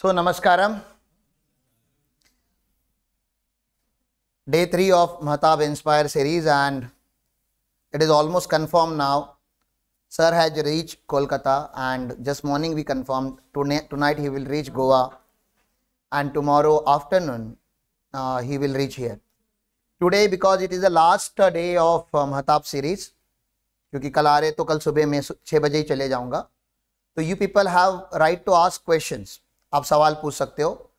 सो नमस्कार day three of Mahtab inspire series and it is almost confirm now sir has reach Kolkata and just morning we confirm tonight he will reach Goa and tomorrow afternoon he will reach here today because it is the last day of Mahtab series क्योंकि कल आ रहे तो कल सुबह मैं छः बजे ही चले जाऊँगा तो you people have right to ask questions आप सवाल पूछ सकते हो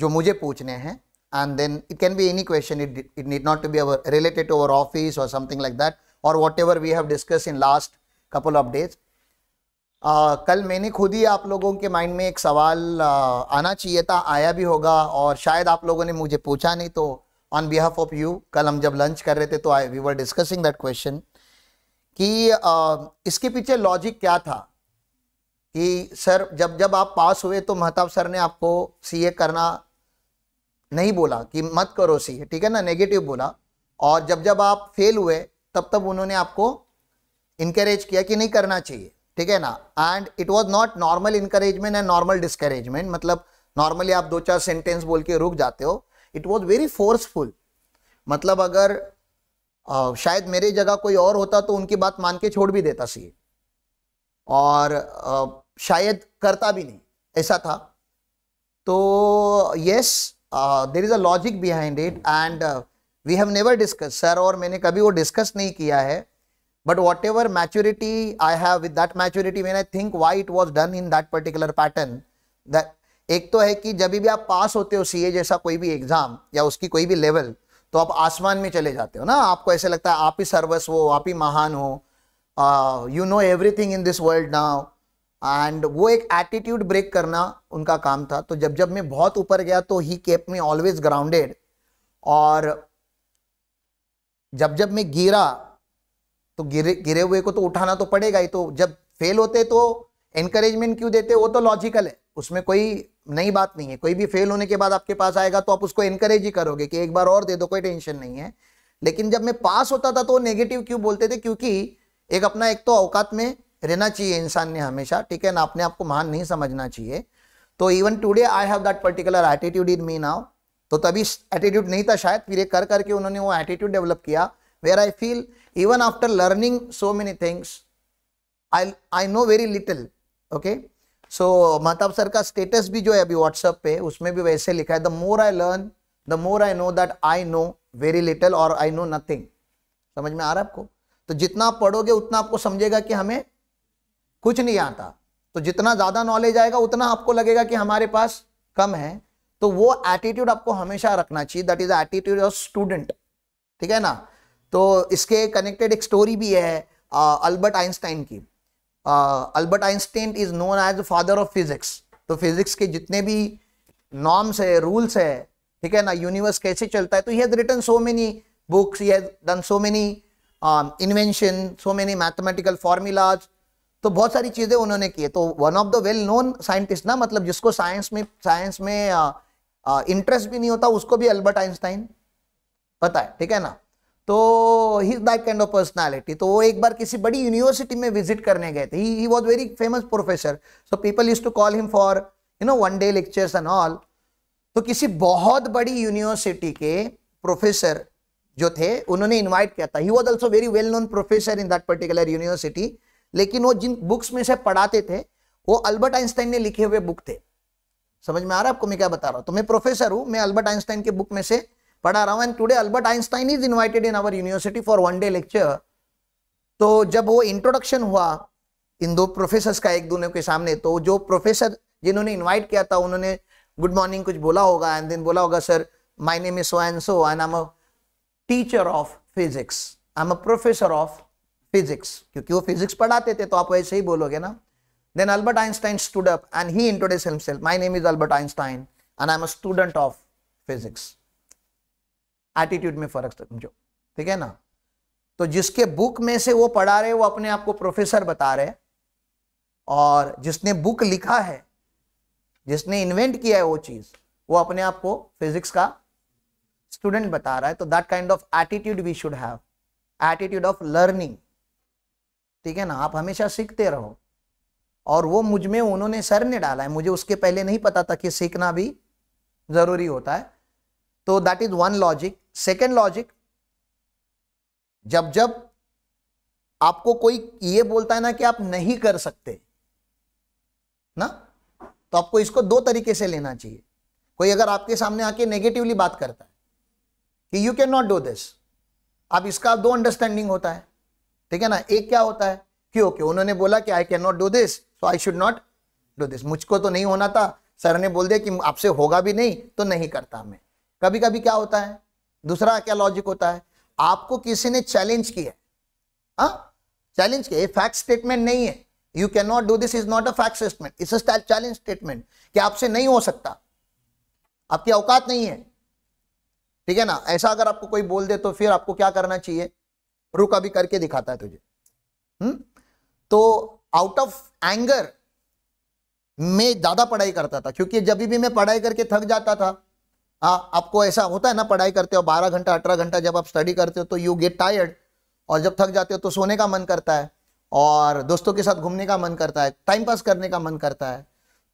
जो मुझे पूछने हैं and then it can be any question it it need not to be our related to our office और समथिंग लाइक दैट और whatever we have discuss in last couple of days कल मैंने खुद ही आप लोगों के mind में एक सवाल uh, आना चाहिए था आया भी होगा और शायद आप लोगों ने मुझे पूछा नहीं तो ऑन बिहाफ ऑफ यू कल हम जब लंच कर रहे थे तो I we were discussing that question कि uh, इसके पीछे लॉजिक क्या था कि सर जब जब आप पास हुए तो महताब सर ने आपको सीए करना नहीं बोला कि मत करो सीए ठीक है ना नेगेटिव बोला और जब जब आप फेल हुए तब तब उन्होंने आपको इनकरेज किया कि नहीं करना चाहिए ठीक है ना and it was not normal encouragement and normal discouragement मतलब नॉर्मली आप दो चार सेंटेंस बोल के रुक जाते हो इट वॉज वेरी फोर्सफुल मतलब अगर आ, शायद मेरे जगह कोई और होता तो उनकी बात मान के छोड़ भी देता सीए और आ, शायद करता भी नहीं ऐसा था तो yes there is a logic behind it and we have never discuss sir और मैंने कभी वो डिस्कस नहीं किया है but whatever maturity I have with that maturity man I think why it was done in that particular pattern that एक तो है कि जब भी आप पास होते हो ए जैसा कोई भी एग्जाम या उसकी कोई भी लेवल तो आप आसमान में चले जाते हो ना आपको ऐसे लगता है आप ही सर्वस हो आप ही महान हो you know everything in this world now and वो एक एटीट्यूड ब्रेक करना उनका काम था तो जब जब मैं बहुत ऊपर गया तो he kept me always grounded और जब जब मैं गिरा तो गिरे गिरे हुए को तो उठाना तो पड़ेगा ही तो जब फेल होते तो एनकरेजमेंट क्यों देते वो तो लॉजिकल है उसमें कोई नई बात नहीं है कोई भी फेल होने के बाद आपके पास आएगा तो आप उसको एनकरेज ही करोगे कि एक बार और दे दो कोई टेंशन नहीं है लेकिन जब मैं पास होता था तो नेगेटिव क्यों बोलते थे क्योंकि एक अपना एक तो औकात में रहना चाहिए इंसान ने हमेशा ठीक है ना अपने आप को महान नहीं समझना चाहिए तो even today I have that particular attitude in me now तो तभी एटीट्यूड नहीं था शायद फिर ये कर करके उन्होंने वो एटीट्यूड डेवलप किया where I feel even after learning so many things I I know very little okay so Mahtab sir का स्टेटस भी जो है अभी व्हाट्सएप पे उसमें भी वैसे लिखा है the more I learn the more I know that I know very little और आई नो नथिंग समझ में आ रहा है आपको तो जितना आप पढ़ोगे उतना आपको समझेगा कि हमें कुछ नहीं आता तो जितना ज़्यादा नॉलेज आएगा उतना आपको लगेगा कि हमारे पास कम है तो वो एटीट्यूड आपको हमेशा रखना चाहिए that is attitude of student ठीक है ना तो इसके कनेक्टेड एक स्टोरी भी है अल्बर्ट आइंस्टाइन की Albert Einstein is known as father of physics तो फिजिक्स के जितने भी नॉर्म्स है रूल्स है ठीक है ना यूनिवर्स कैसे चलता है तो he has written so many books he has done so many invention so many mathematical formulas तो बहुत सारी चीज़ें उन्होंने की तो one of the well known scientist ना मतलब जिसको साइंस में साइंस में इंटरेस्ट भी नहीं होता उसको भी अल्बर्ट आइंस्टाइन पता है ठीक है ना तो he that kind of personality तो वो एक बार किसी बड़ी यूनिवर्सिटी में विजिट करने गए थे he was very famous professor so people use to call him for you know one day lectures and all तो किसी बहुत बड़ी यूनिवर्सिटी के प्रोफेसर जो थे उन्होंने इन्वाइट किया था he was also very well known professor in that particular university लेकिन वो जिन बुक्स में से पढ़ाते थे वो अल्बर्ट आइंस्टाइन ने लिखे हुए बुक थे समझ में आ रहा है आपको मैं क्या बता रहा हूँ तो मैं प्रोफेसर हूँ मैं अल्बर्ट आइंस्टाइन के बुक में से पढ़ा रहा हूँ and today Albert Einstein is invited in our university for one day lecture तो जब वो इंट्रोडक्शन हुआ इन दो प्रोफेसर का एक दोनों के सामने तो जो प्रोफेसर जिन्होंने इन्वाइट किया था उन्होंने गुड मॉर्निंग कुछ बोला होगा एंड देन बोला होगा sir my name is so and so and I am a teacher of physics I am a professor of physics क्योंकि वो फिजिक्स पढ़ाते थे तो आप वैसे ही बोलोगे ना then Albert Einstein stood and he introduce himself my name is Albert Einstein and I am a student of physics attitude में फर्क समझो ठीक है ना तो जिसके बुक में से वो पढ़ा रहे वो अपने आप को प्रोफेसर बता रहे और जिसने बुक लिखा है जिसने इन्वेंट किया है वो चीज वो अपने आप को फिजिक्स का स्टूडेंट बता रहा है तो that kind of attitude we should have attitude of learning ठीक है ना आप हमेशा सीखते रहो और वो मुझ में उन्होंने सर ने डाला है मुझे उसके पहले नहीं पता था कि सीखना भी ज़रूरी होता है तो that is one logic second logic जब जब आपको कोई ये बोलता है ना कि आप नहीं कर सकते ना तो आपको इसको दो तरीके से लेना चाहिए कोई अगर आपके सामने आके नेगेटिवली बात करता है कि you can not do this आप इसका दो अंडरस्टैंडिंग होता है ठीक है ना एक क्या होता है क्यों क्यों उन्होंने बोला कि I can not do this so I should not do this मुझको तो नहीं होना था सर ने बोल दिया कि आपसे होगा भी नहीं तो नहीं करता मैं कभी कभी क्या होता है दूसरा क्या लॉजिक होता है आपको किसी ने चैलेंज किया हाँ चैलेंज किया ये फैक्ट स्टेटमेंट नहीं है you can not do this is not a fact statement it's a challenge statement कि आपसे नहीं हो सकता आपकी औकात नहीं है ठीक है ना ऐसा अगर आपको कोई बोल दे तो फिर आपको क्या करना चाहिए रुक अभी करके दिखाता है तुझे हुँ? हम्म? तो आउट ऑफ एंगर मैं ज्यादा पढ़ाई करता था क्योंकि जब भी मैं पढ़ाई करके थक जाता था आ, हाँ, आपको ऐसा होता है ना पढ़ाई करते हो बारह घंटा अठारह घंटा जब आप स्टडी करते हो तो यू गेट टायर्ड और जब थक जाते हो तो सोने का मन करता है और दोस्तों के साथ घूमने का मन करता है टाइम पास करने का मन करता है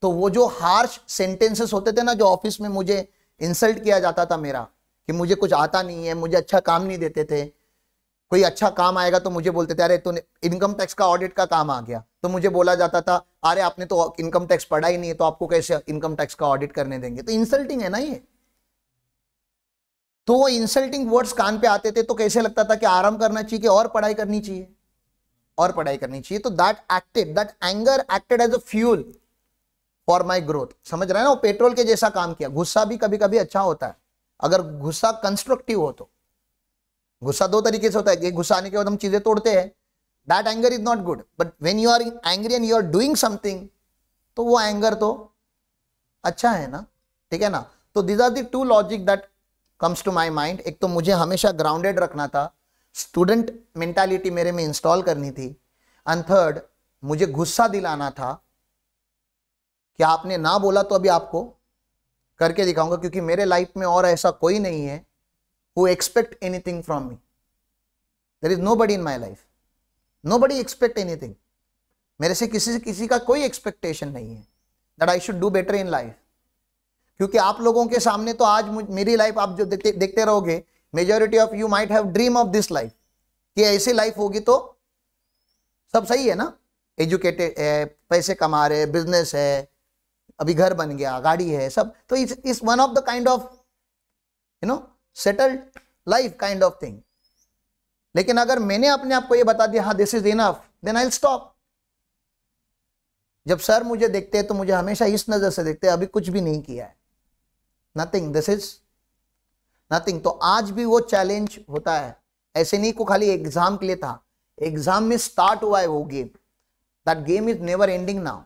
तो वो जो हार्श सेंटेंसेस होते थे ना जो ऑफिस में मुझे इंसल्ट किया जाता था मेरा कि मुझे कुछ आता नहीं है मुझे अच्छा काम नहीं देते थे कोई अच्छा काम आएगा तो मुझे बोलते थे अरे तूने इनकम टैक्स का ऑडिट का काम आ गया तो मुझे बोला जाता था अरे आपने तो इनकम टैक्स पढ़ा ही नहीं है तो आपको कैसे इनकम टैक्स का ऑडिट करने देंगे तो इंसल्टिंग है ना ये तो वो इंसल्टिंग वर्ड्स कान पे आते थे तो कैसे लगता था कि आराम करना चाहिए कि और पढ़ाई करनी चाहिए और पढ़ाई करनी चाहिए तो that acted that anger acted as a fuel for my growth समझ रहे हैं ना वो पेट्रोल के जैसा काम किया गुस्सा भी कभी कभी अच्छा होता है अगर गुस्सा कंस्ट्रक्टिव हो तो गुस्सा दो तरीके से होता है कि गुस्सा आने के बाद हम चीज़ें तोड़ते हैं that anger is not good but when you are angry and you are doing something तो वो एंगर तो अच्छा है ना ठीक है ना तो these are two logic that comes to my mind एक तो मुझे हमेशा ग्राउंडेड रखना था स्टूडेंट मेंटालिटी मेरे में इंस्टॉल करनी थी एंड थर्ड मुझे गुस्सा दिलाना था कि आपने ना बोला तो अभी आपको करके दिखाऊंगा क्योंकि मेरे लाइफ में और ऐसा कोई नहीं है who expect anything from me. There is nobody in my life. Nobody expect anything. मेरे से किसी से किसी का कोई एक्सपेक्टेशन नहीं है that I should do better in life क्योंकि आप लोगों के सामने तो आज मेरी लाइफ आप जो देखते देखते रहोगे majority of you might have dream of this life कि ऐसी लाइफ होगी तो सब सही है ना एजुकेटेड है पैसे कमा रहे बिजनेस है अभी घर बन गया गाड़ी है सब तो it's it's one of the kind of you know settled life kind of thing लेकिन अगर मैंने अपने आप को ये बता दिया हाँ this is enough then I stop जब सर मुझे देखते हैं तो मुझे हमेशा इस नज़र से देखते हैं अभी कुछ भी नहीं किया है नथिंग दिस इज नथिंग तो आज भी वो चैलेंज होता है ऐसे नहीं को खाली एग्जाम के लिए था एग्जाम में स्टार्ट हुआ है वो game that game is never ending now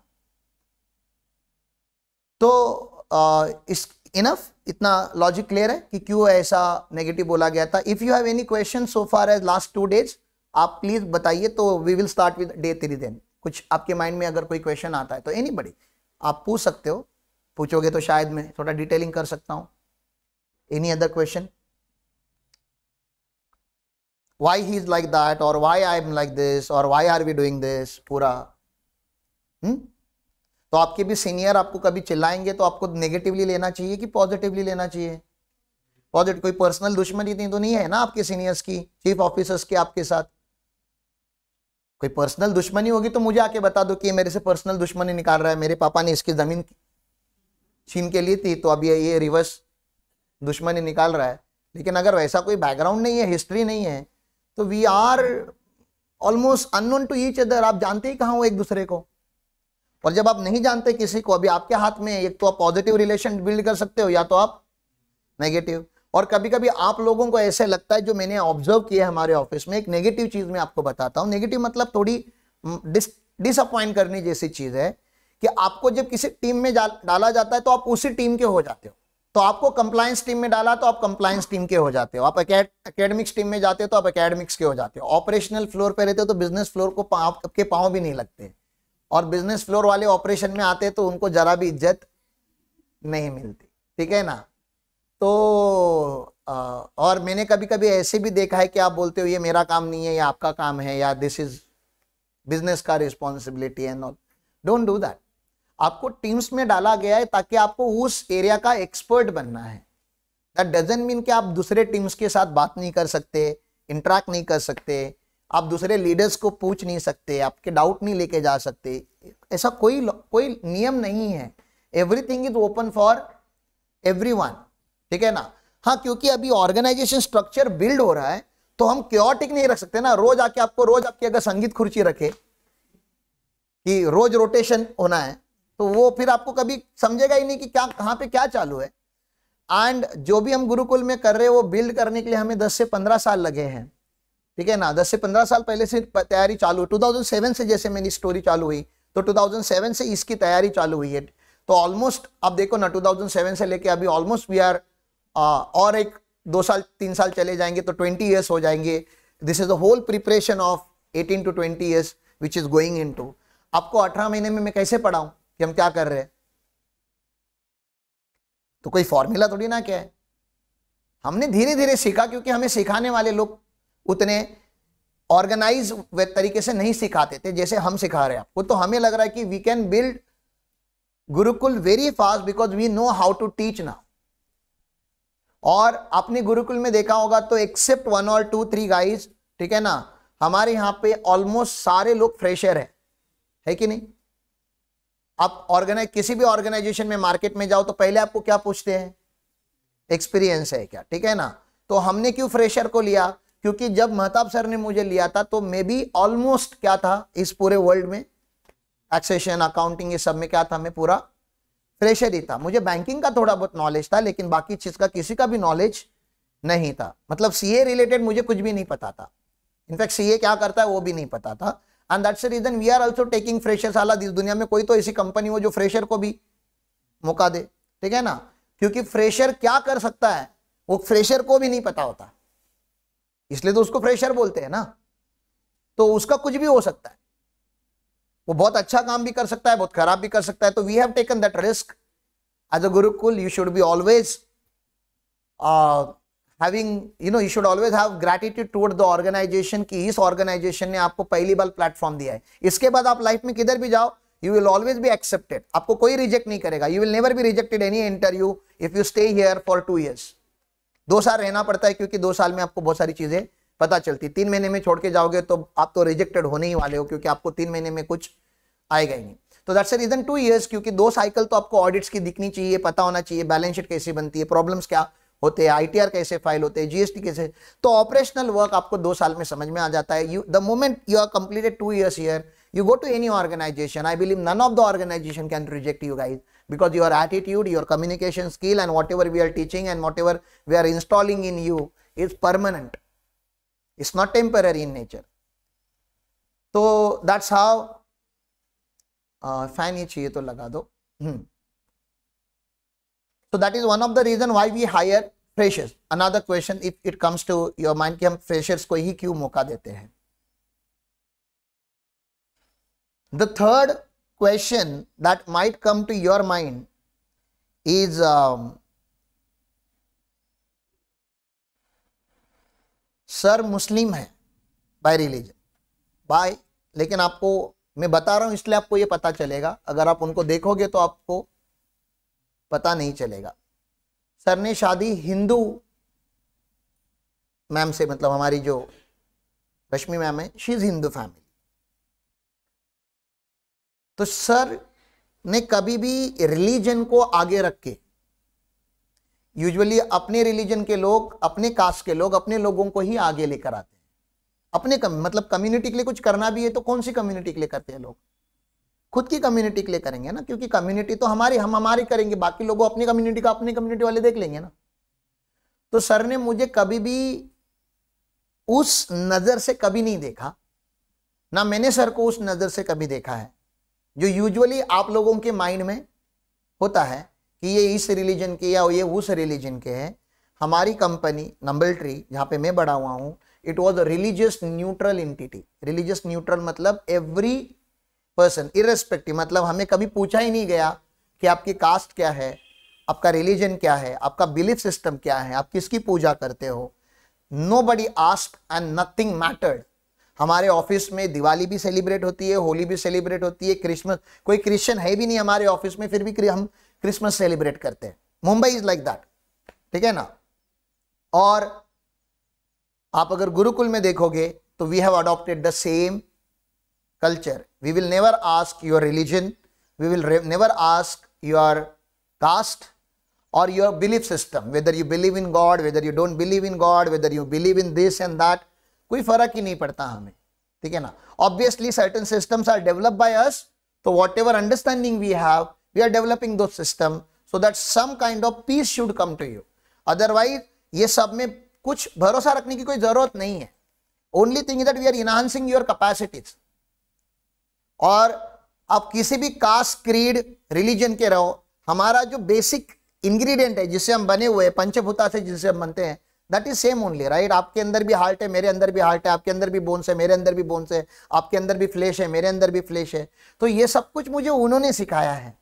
तो आ, इस इनफ इतना लॉजिक क्लियर है कि क्यों ऐसा नेगेटिव बोला गया था if you have any question so far as last two days आप प्लीज बताइए तो we will start with day three then कुछ आपके माइंड में अगर कोई क्वेश्चन आता है तो एनी बड़ी आप पूछ सकते हो पूछोगे तो शायद मैं थोड़ा डिटेलिंग कर सकता हूं any other question why he is like that और why I am like this और why are we doing this पूरा हुँ? हम्म? तो आपके भी सीनियर आपको कभी चिल्लाएंगे तो आपको नेगेटिवली लेना चाहिए कि पॉजिटिवली लेना चाहिए पॉजिटिव कोई पर्सनल दुश्मनी इतनी तो नहीं है ना आपके सीनियर्स की चीफ ऑफिसर्स की आपके साथ कोई पर्सनल दुश्मनी होगी तो मुझे आके बता दो कि मेरे से पर्सनल दुश्मनी निकाल रहा है मेरे पापा ने इसकी जमीन छीन के लिए थी तो अब ये ये रिवर्स दुश्मनी निकाल रहा है लेकिन अगर वैसा कोई बैकग्राउंड नहीं है हिस्ट्री नहीं है तो we are almost unknown to each other आप जानते ही कहाँ हो एक दूसरे को और जब आप नहीं जानते किसी को अभी आपके हाथ में एक तो आप पॉजिटिव रिलेशन बिल्ड कर सकते हो या तो आप नेगेटिव और कभी कभी आप लोगों को ऐसे लगता है जो मैंने ऑब्जर्व किया है हमारे ऑफिस में एक नेगेटिव चीज़ मैं आपको बताता हूँ नेगेटिव मतलब थोड़ी डिस डिसअपॉइंट करने जैसी चीज़ है कि आपको जब किसी टीम में जा, डाला जाता है तो आप उसी टीम के हो जाते हो तो आपको कंप्लायंस टीम में डाला तो आप कंप्लायंस टीम के हो जाते हो आप अकेडमिक्स टीम में जाते हो तो आप अकेडमिक्स के हो जाते हो ऑपरेशनल फ्लोर पे रहते हो तो बिजनेस फ्लोर को आपके पाँव भी नहीं लगते और बिजनेस फ्लोर वाले ऑपरेशन में आते तो उनको जरा भी इज्जत नहीं मिलती ठीक है ना तो आ, और मैंने कभी कभी ऐसे भी देखा है कि आप बोलते हो ये मेरा काम नहीं है या आपका काम है या दिस इज बिजनेस का responsibility and all don't do that आपको टीम्स में डाला गया है ताकि आपको उस एरिया का एक्सपर्ट बनना है दैट डजेंट मीन कि आप दूसरे टीम्स के साथ बात नहीं कर सकते इंटरेक्ट नहीं कर सकते आप दूसरे लीडर्स को पूछ नहीं सकते आपके डाउट नहीं लेके जा सकते ऐसा कोई कोई नियम नहीं है everything is open for everyone ठीक है ना हाँ क्योंकि अभी ऑर्गेनाइजेशन स्ट्रक्चर बिल्ड हो रहा है तो हम क्योटिक नहीं रख सकते ना रोज आके आपको रोज आपकी अगर संगीत खुर्ची रखे कि रोज रोटेशन होना है तो वो फिर आपको कभी समझेगा ही नहीं कि क्या कहां पे क्या चालू है एंड जो भी हम गुरुकुल में कर रहे हैं वो बिल्ड करने के लिए हमें 10 से 15 साल लगे हैं ठीक है ना दस से पंद्रह साल पहले से तैयारी चालू टू थाउजेंड सेवन से जैसे मेरी स्टोरी चालू हुई तो टू थाउजेंड सेवन से इसकी तैयारी चालू हुई है तो ऑलमोस्ट आप देखो ना टू थाउजेंड सेवन से लेके अभी ऑलमोस्ट वी आर और एक दो साल तीन साल चले जाएंगे तो ट्वेंटी ईयर्स हो जाएंगे this is the whole preparation of eighteen to twenty years which is going into आपको अठारह महीने में मैं कैसे पढ़ाऊं कि हम क्या कर रहे हैं तो कोई फॉर्मूला थोड़ी ना क्या है हमने धीरे धीरे सीखा क्योंकि हमें सिखाने वाले लोग उतने ऑर्गेनाइज तरीके से नहीं सिखाते थे जैसे हम सिखा रहे हैं आपको तो हमें लग रहा है कि we can build Gurukul very fast because we know how to teach ना और अपने गुरुकुल में देखा होगा तो एक्सेप्ट वन और टू थ्री गाइज ठीक है ना हमारे यहाँ पे ऑलमोस्ट सारे लोग फ्रेशर है है कि नहीं आप ऑर्गेनाइज किसी भी ऑर्गेनाइजेशन में मार्केट में जाओ तो पहले आपको क्या पूछते हैं एक्सपीरियंस है क्या ठीक है ना तो हमने क्यों फ्रेशर को लिया क्योंकि जब महताब सर ने मुझे लिया था तो मे बी ऑलमोस्ट क्या था इस पूरे वर्ल्ड में एक्सेशन अकाउंटिंग ये सब में क्या था मैं पूरा फ्रेशर ही था मुझे बैंकिंग का थोड़ा बहुत नॉलेज था लेकिन बाकी चीज का किसी का भी नॉलेज नहीं था मतलब सीए रिलेटेड मुझे कुछ भी नहीं पता था इनफैक्ट सीए क्या करता है वो भी नहीं पता था and that's reason we are also taking fresher साला इस दुनिया में कोई तो ऐसी कंपनी हो जो फ्रेशर को भी मौका दे ठीक है ना क्योंकि फ्रेशर क्या कर सकता है वो फ्रेशर को भी नहीं पता होता इसलिए तो उसको फ्रेशर बोलते हैं ना तो उसका कुछ भी हो सकता है वो बहुत अच्छा काम भी कर सकता है बहुत खराब भी कर सकता है तो we have taken that risk as a Gurukul you should be always having you know you should always have gratitude toward the organization की इस ऑर्गेनाइजेशन ने आपको पहली बार प्लेटफॉर्म दिया है इसके बाद आप लाइफ में किधर भी जाओ you will always be accepted आपको कोई रिजेक्ट नहीं करेगा you will never be rejected any interview if you stay here for two years दो साल रहना पड़ता है क्योंकि दो साल में आपको बहुत सारी चीज़ें पता चलती तीन महीने में छोड़ के जाओगे तो आप तो रिजेक्टेड होने ही वाले हो क्योंकि आपको तीन महीने में कुछ आएगा ही नहीं तो दैट्स रीजन टू ईयर्स क्योंकि दो साइकिल तो आपको ऑडिट्स की दिखनी चाहिए पता होना चाहिए बैलेंस शीट कैसे बनती है प्रॉब्लम्स क्या होते हैं आईटीआर कैसे फाइल होते हैं जीएसटी कैसे तो ऑपरेशनल वर्क आपको दो साल में समझ में आ जाता है you the moment you are completed two years year you go to any organization I believe none of the organization can reject you guys because your attitude, your communication skill and whatever we are teaching and whatever we are installing in you is permanent. It's not temporary in nature. So that's how fan ही चाहिए तो लगा दो so that is one of the reason why we hire freshers another question if it comes to your mind ki hum freshers ko hi kyu mauka dete hain the third question that might come to your mind is um, sir Muslim है by religion bye लेकिन आपको मैं बता रहा हूं इसलिए आपको ये पता चलेगा अगर आप उनको देखोगे तो आपको पता नहीं चलेगा सर ने शादी हिंदू मैम से मतलब हमारी जो रश्मि मैम है शी इज़ हिंदू फैमिली तो सर ने कभी भी रिलीजन को आगे रख के यूजुअली अपने रिलीजन के लोग अपने कास्ट के लोग अपने लोगों को ही आगे लेकर आते हैं अपने कम, मतलब कम्युनिटी के लिए कुछ करना भी है तो कौन सी कम्युनिटी के लिए करते हैं लोग खुद की कम्युनिटी के लिए करेंगे ना क्योंकि कम्युनिटी तो हमारी हम हमारी करेंगे बाकी लोगों अपनी कम्युनिटी का अपनी कम्युनिटी वाले देख लेंगे ना तो सर ने मुझे कभी भी उस नज़र से कभी नहीं देखा ना मैंने सर को उस नज़र से कभी देखा है जो यूजुअली आप लोगों के माइंड में होता है कि ये इस रिलीजन के या ये उस रिलीजन के हैं हमारी कंपनी नंबल ट्री जहाँ पे मैं बड़ा हुआ हूँ it was religious neutral entity religious neutral मतलब एवरी पर्सन इरेस्पेक्टिव मतलब हमें कभी पूछा ही नहीं गया कि आपकी कास्ट क्या है आपका रिलीजन क्या है आपका बिलीफ सिस्टम क्या है आप किसकी पूजा करते हो nobody asked and nothing mattered हमारे ऑफिस में दिवाली भी सेलिब्रेट होती है होली भी सेलिब्रेट होती है क्रिसमस कोई क्रिश्चियन है भी नहीं हमारे ऑफिस में फिर भी हम क्रिसमस सेलिब्रेट करते हैं मुंबई इज लाइक दैट ठीक है ना और आप अगर गुरुकुल में देखोगे तो we have adopted the same culture we will never ask your religion we will never ask your caste और your belief system whether you believe in god whether you don't believe in god whether you believe in this and that कोई फर्क ही नहीं पड़ता हमें ठीक है ना obviously certain systems are develop by us तो whatever understanding we have we are developing दो system so that some kind of peace should come to you otherwise ये सब में कुछ भरोसा रखने की कोई जरूरत नहीं है only thing that we are enhancing your capacities और आप किसी भी कास्ट क्रीड रिलीजन के रहो हमारा जो बेसिक इंग्रेडिएंट है जिससे हम बने हुए पंचभूता से जिससे हम बनते हैं that is same only right आपके अंदर भी हार्ट है मेरे अंदर भी हार्ट है आपके अंदर भी बोन्स है मेरे अंदर भी बोन्स है आपके अंदर भी फ्लैश है मेरे अंदर भी फ्लैश है तो ये सब कुछ मुझे उन्होंने सिखाया है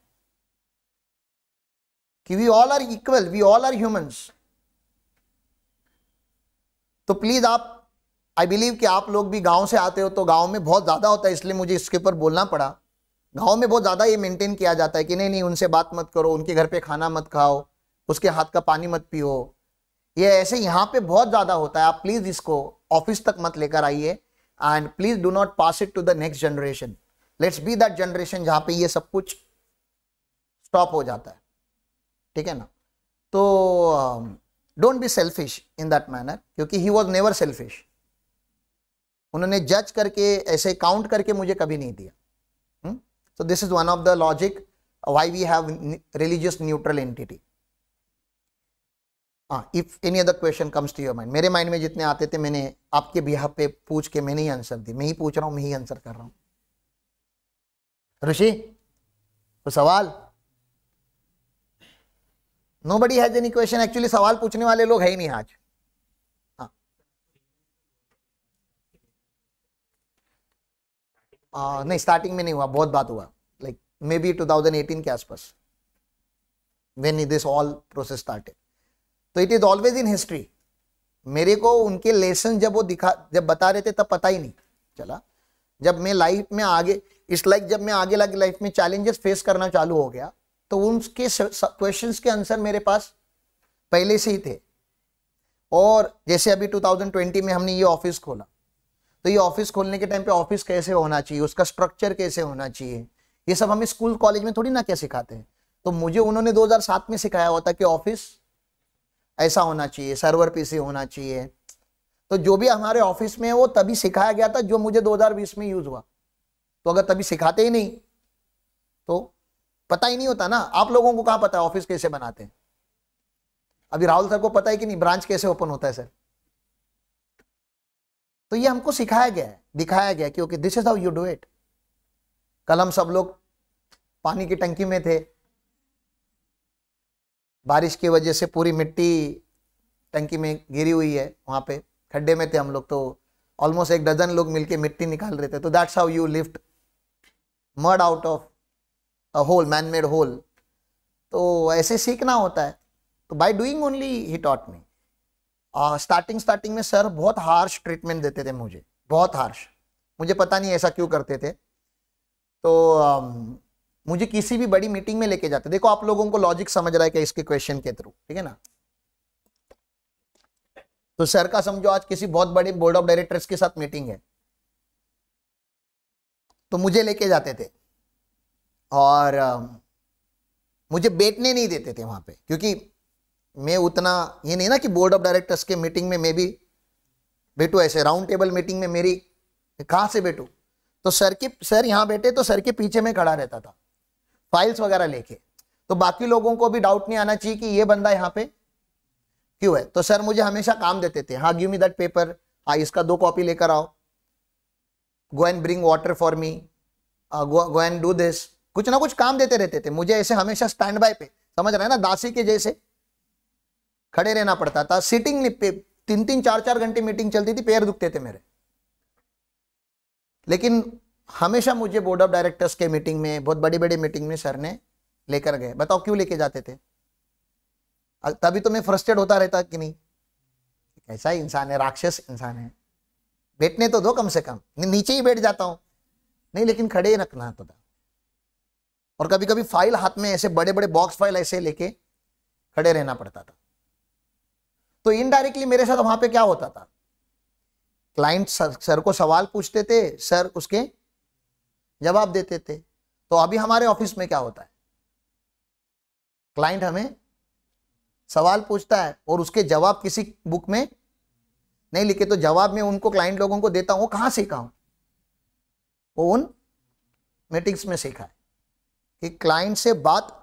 कि we all are equal we all are humans तो प्लीज आप आई बिलीव कि आप लोग भी गांव से आते हो तो गांव में बहुत ज़्यादा होता है इसलिए मुझे इसके ऊपर बोलना पड़ा गांव में बहुत ज़्यादा ये मेंटेन किया जाता है कि नहीं नहीं उनसे बात मत करो उनके घर पे खाना मत खाओ उसके हाथ का पानी मत पियो ये ऐसे यहाँ पे बहुत ज़्यादा होता है आप प्लीज़ इसको ऑफिस तक मत लेकर आइए and please do not pass it to the next generation let's be that generation जहां पे ये सब कुछ स्टॉप हो जाता है ठीक है ना तो don't be selfish in that manner क्योंकि ही वॉज नेवर सेल्फिश उन्होंने जज करके ऐसे काउंट करके मुझे कभी नहीं दिया तो this is one of the logic why we have religious neutral entity हाँ if any other question comes to your mind मेरे माइंड में जितने आते थे मैंने आपके बिहार पे पूछ के मैंने ही आंसर दी मैं ही पूछ रहा हूँ मैं ही आंसर कर रहा हूँ ऋषि तो सवाल nobody has any question actually सवाल पूछने वाले लोग है ही नहीं आज हाँ नहीं स्टार्टिंग में नहीं हुआ बहुत बात हुआ like maybe two thousand eighteen के आसपास when this all process started तो it is always in history मेरे को उनके लेसन जब वो दिखा जब बता रहे थे तब पता ही नहीं चला जब मैं लाइफ में आगे इस लाइक जब मैं आगे लगे लाइफ में चैलेंजेस फेस करना चालू हो गया तो उनके क्वेश्चन के आंसर मेरे पास पहले से ही थे और जैसे अभी 2020 में हमने ये ऑफिस खोला तो ये ऑफिस खोलने के टाइम पे ऑफिस कैसे होना चाहिए उसका स्ट्रक्चर कैसे होना चाहिए ये सब हमें स्कूल कॉलेज में थोड़ी ना क्या सिखाते हैं तो मुझे उन्होंने 2007 में सिखाया होता कि ऑफिस ऐसा होना चाहिए सर्वर पीसी होना चाहिए तो जो भी हमारे ऑफिस में है वो तभी सिखाया गया था जो मुझे 2020 में यूज हुआ तो अगर तभी सिखाते ही नहीं तो पता ही नहीं होता ना आप लोगों को कहाँ पता है ऑफिस कैसे बनाते हैं अभी राहुल सर को पता है कि नहीं ब्रांच कैसे ओपन होता है सर तो ये हमको सिखाया गया है दिखाया गया क्योंकि this is how you do it कल हम सब लोग पानी की टंकी में थे बारिश की वजह से पूरी मिट्टी टंकी में गिरी हुई है वहाँ पे खड्डे में थे हम लोग तो ऑलमोस्ट एक डजन लोग मिलके मिट्टी निकाल रहे थे तो that's how you lift mud out of a hole man made hole तो ऐसे सीखना होता है तो बाय डूइंग ओनली ही टॉट मी स्टार्टिंग स्टार्टिंग में सर बहुत हार्श ट्रीटमेंट देते थे मुझे बहुत हार्श मुझे पता नहीं ऐसा क्यों करते थे तो um, मुझे किसी भी बड़ी मीटिंग में लेके जाते देखो आप लोगों को लॉजिक समझ रहा है क्या इसके क्वेश्चन के थ्रू ठीक है ना तो सर का समझो आज किसी बहुत बड़े बोर्ड ऑफ डायरेक्टर्स के साथ मीटिंग है तो मुझे लेके जाते थे और मुझे बैठने नहीं देते थे वहां पे क्योंकि मैं उतना ये नहीं ना कि बोर्ड ऑफ डायरेक्टर्स के मीटिंग में मैं भी बैठू ऐसे राउंड टेबल मीटिंग में मेरी कहां से बैठू तो सर के सर यहां बैठे तो सर के पीछे में खड़ा रहता था फाइल्स वगैरह लेके तो बाकी लोगों को भी डाउट नहीं आना चाहिए कि ये बंदा यहाँ पे क्यों है तो सर मुझे हमेशा काम देते थे हाँ गिव मी दैट पेपर हाँ इसका दो कॉपी लेकर आओ go and bring water for me go and do this कुछ ना कुछ काम देते रहते थे मुझे ऐसे हमेशा स्टैंड बाय पे समझ रहे हैं ना दासी के जैसे खड़े रहना पड़ता था सिटिंग तीन तीन चार चार घंटे मीटिंग चलती थी पैर दुखते थे मेरे लेकिन हमेशा मुझे बोर्ड ऑफ डायरेक्टर्स के मीटिंग में बहुत बड़ी बड़ी मीटिंग में सर ने लेकर गए बताओ क्यों लेके जाते थे तभी तो मैं फ्रस्ट्रेट होता रहता कि नहीं ऐसा ही इंसान है राक्षस इंसान है बैठने तो दो कम से कम नीचे ही बैठ जाता हूँ नहीं लेकिन खड़े ही रखना तो और कभी कभी फाइल हाथ में ऐसे बड़े बड़े बॉक्स फाइल ऐसे लेके खड़े रहना पड़ता था तो इनडायरेक्टली मेरे साथ वहां पे क्या होता था क्लाइंट सर, सर को सवाल पूछते थे सर उसके जवाब देते थे तो अभी हमारे ऑफिस में क्या होता है क्लाइंट हमें सवाल पूछता है और उसके जवाब किसी बुक में नहीं लिखे तो जवाब में उनको क्लाइंट लोगों को देता हूं कहां सीखा हूं वो उन मीटिंग्स में सीखा है कि क्लाइंट से बात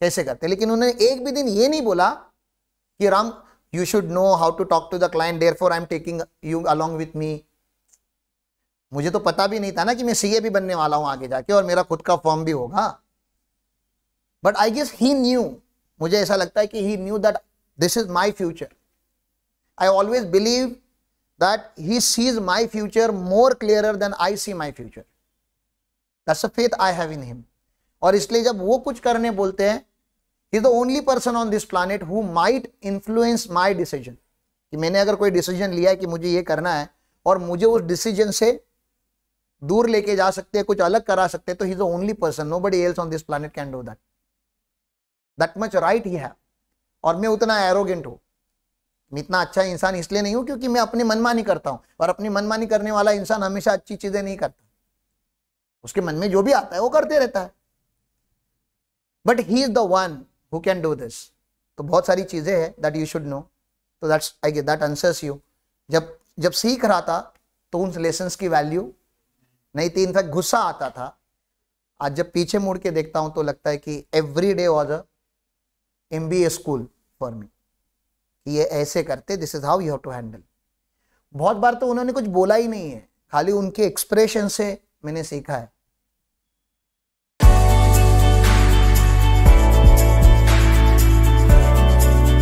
कैसे करते लेकिन उन्होंने एक भी दिन ये नहीं बोला कि Ram you should know how to talk to the client therefore I am taking you along with me मुझे तो पता भी नहीं था ना कि मैं सीए भी बनने वाला हूं आगे जाके और मेरा खुद का फॉर्म भी होगा but I guess he knew मुझे ऐसा लगता है कि he knew that this is my future I always believe that he sees my future more clear than I see my future that's a faith I have in him और इसलिए जब वो कुछ करने बोलते हैं is the only person on this planet who might influence my decision कि मैंने अगर कोई डिसीजन लिया है कि मुझे ये करना है और मुझे उस डिसीजन से दूर लेके जा सकते हैं कुछ अलग करा सकते हैं तो he is only person nobody else on this planet can do that that much right ही है और मैं उतना एरोगेंट हूं मैं इतना अच्छा इंसान इसलिए नहीं हूं क्योंकि मैं अपनी मनमानी करता हूं और अपनी मनमानी करने वाला इंसान हमेशा अच्छी चीजें नहीं करता उसके मन में जो भी आता है वो करते रहता है but he is the one who can do this तो बहुत सारी चीजें हैं दैट यू शुड नो तो that's I get that answers you जब जब सीख रहा था तो उन लेसन की वैल्यू नहीं थी तो इनफैक्ट गुस्सा आता था आज जब पीछे मुड़ के देखता हूं तो लगता है कि every day was a M B A school for me ये ऐसे करते this is how you have to handle बहुत बार तो उन्होंने कुछ बोला ही नहीं है खाली उनके एक्सप्रेशन से मैंने सीखा है